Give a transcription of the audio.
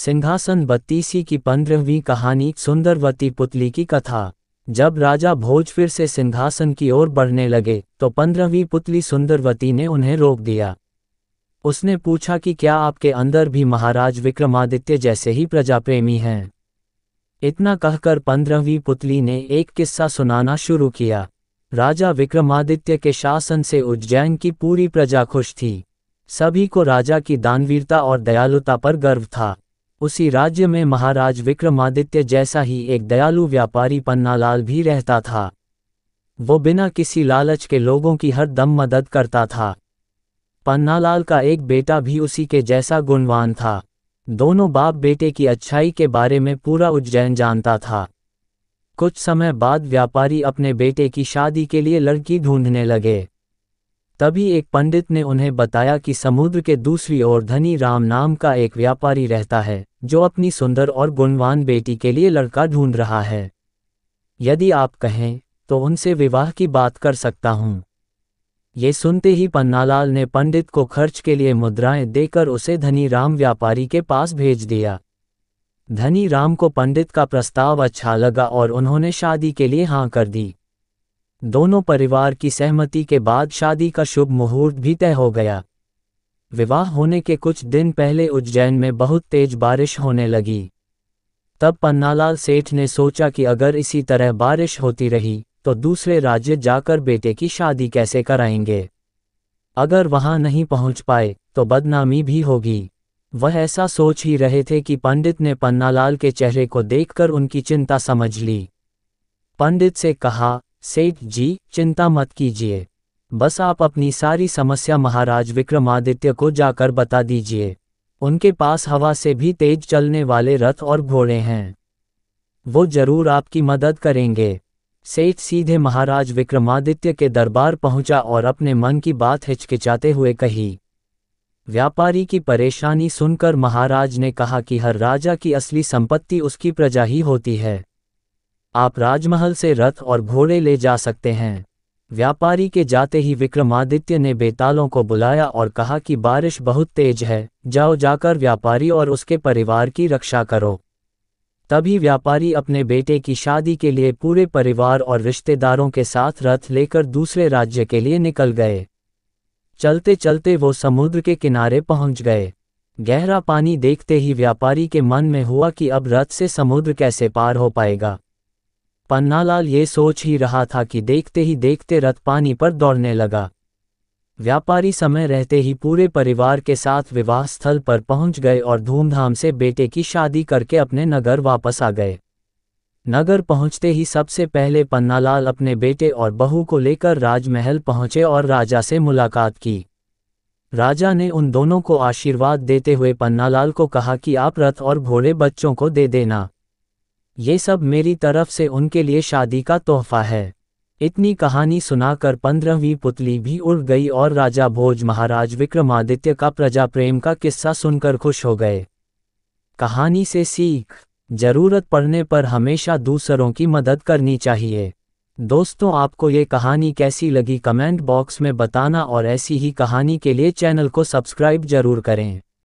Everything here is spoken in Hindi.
सिंहासन बत्तीसी की पंद्रहवीं कहानी सुंदरवती पुतली की कथा जब राजा भोज फिर से सिंहासन की ओर बढ़ने लगे तो पंद्रहवीं पुतली सुंदरवती ने उन्हें रोक दिया उसने पूछा कि क्या आपके अंदर भी महाराज विक्रमादित्य जैसे ही प्रजाप्रेमी हैं इतना कहकर पंद्रहवीं पुतली ने एक किस्सा सुनाना शुरू किया राजा विक्रमादित्य के शासन से उज्जैन की पूरी प्रजा खुश थी सभी को राजा की दानवीरता और दयालुता पर गर्व था उसी राज्य में महाराज विक्रमादित्य जैसा ही एक दयालु व्यापारी पन्नालाल भी रहता था वो बिना किसी लालच के लोगों की हर दम मदद करता था पन्नालाल का एक बेटा भी उसी के जैसा गुणवान था दोनों बाप बेटे की अच्छाई के बारे में पूरा उज्जैन जानता था कुछ समय बाद व्यापारी अपने बेटे की शादी के लिए लड़की ढूंढने लगे तभी एक पंडित ने उन्हें बताया कि समुद्र के दूसरी ओर धनी राम नाम का एक व्यापारी रहता है जो अपनी सुंदर और गुणवान बेटी के लिए लड़का ढूंढ रहा है यदि आप कहें तो उनसे विवाह की बात कर सकता हूं ये सुनते ही पन्नालाल ने पंडित को खर्च के लिए मुद्राएं देकर उसे धनी राम व्यापारी के पास भेज दिया धनी राम को पंडित का प्रस्ताव अच्छा लगा और उन्होंने शादी के लिए हाँ कर दी दोनों परिवार की सहमति के बाद शादी का शुभ मुहूर्त भी तय हो गया विवाह होने के कुछ दिन पहले उज्जैन में बहुत तेज बारिश होने लगी तब पन्नालाल सेठ ने सोचा कि अगर इसी तरह बारिश होती रही तो दूसरे राज्य जाकर बेटे की शादी कैसे कराएंगे अगर वहां नहीं पहुंच पाए तो बदनामी भी होगी वह ऐसा सोच ही रहे थे कि पंडित ने पन्नालाल के चेहरे को देखकर उनकी चिंता समझ ली पंडित से कहा सेठ जी चिंता मत कीजिए बस आप अपनी सारी समस्या महाराज विक्रमादित्य को जाकर बता दीजिए उनके पास हवा से भी तेज चलने वाले रथ और घोड़े हैं वो जरूर आपकी मदद करेंगे सेठ सीधे महाराज विक्रमादित्य के दरबार पहुंचा और अपने मन की बात हिचकिचाते हुए कही व्यापारी की परेशानी सुनकर महाराज ने कहा कि हर राजा की असली संपत्ति उसकी प्रजा ही होती है आप राजमहल से रथ और घोड़े ले जा सकते हैं व्यापारी के जाते ही विक्रमादित्य ने बेतालों को बुलाया और कहा कि बारिश बहुत तेज है जाओ जाकर व्यापारी और उसके परिवार की रक्षा करो तभी व्यापारी अपने बेटे की शादी के लिए पूरे परिवार और रिश्तेदारों के साथ रथ लेकर दूसरे राज्य के लिए निकल गए चलते चलते वो समुद्र के किनारे पहुंच गए गहरा पानी देखते ही व्यापारी के मन में हुआ कि अब रथ से समुद्र कैसे पार हो पाएगा पन्नालाल ये सोच ही रहा था कि देखते ही देखते रथ पानी पर दौड़ने लगा व्यापारी समय रहते ही पूरे परिवार के साथ विवाह स्थल पर पहुंच गए और धूमधाम से बेटे की शादी करके अपने नगर वापस आ गए नगर पहुंचते ही सबसे पहले पन्नालाल अपने बेटे और बहू को लेकर राजमहल पहुंचे और राजा से मुलाकात की राजा ने उन दोनों को आशीर्वाद देते हुए पन्नालाल को कहा कि आप रथ और घोड़े बच्चों को दे देना ये सब मेरी तरफ से उनके लिए शादी का तोहफा है इतनी कहानी सुनाकर पंद्रहवीं पुतली भी उड़ गई और राजा भोज महाराज विक्रमादित्य का प्रजा प्रेम का किस्सा सुनकर खुश हो गए कहानी से सीख जरूरत पड़ने पर हमेशा दूसरों की मदद करनी चाहिए दोस्तों आपको ये कहानी कैसी लगी कमेंट बॉक्स में बताना और ऐसी ही कहानी के लिए चैनल को सब्सक्राइब जरूर करें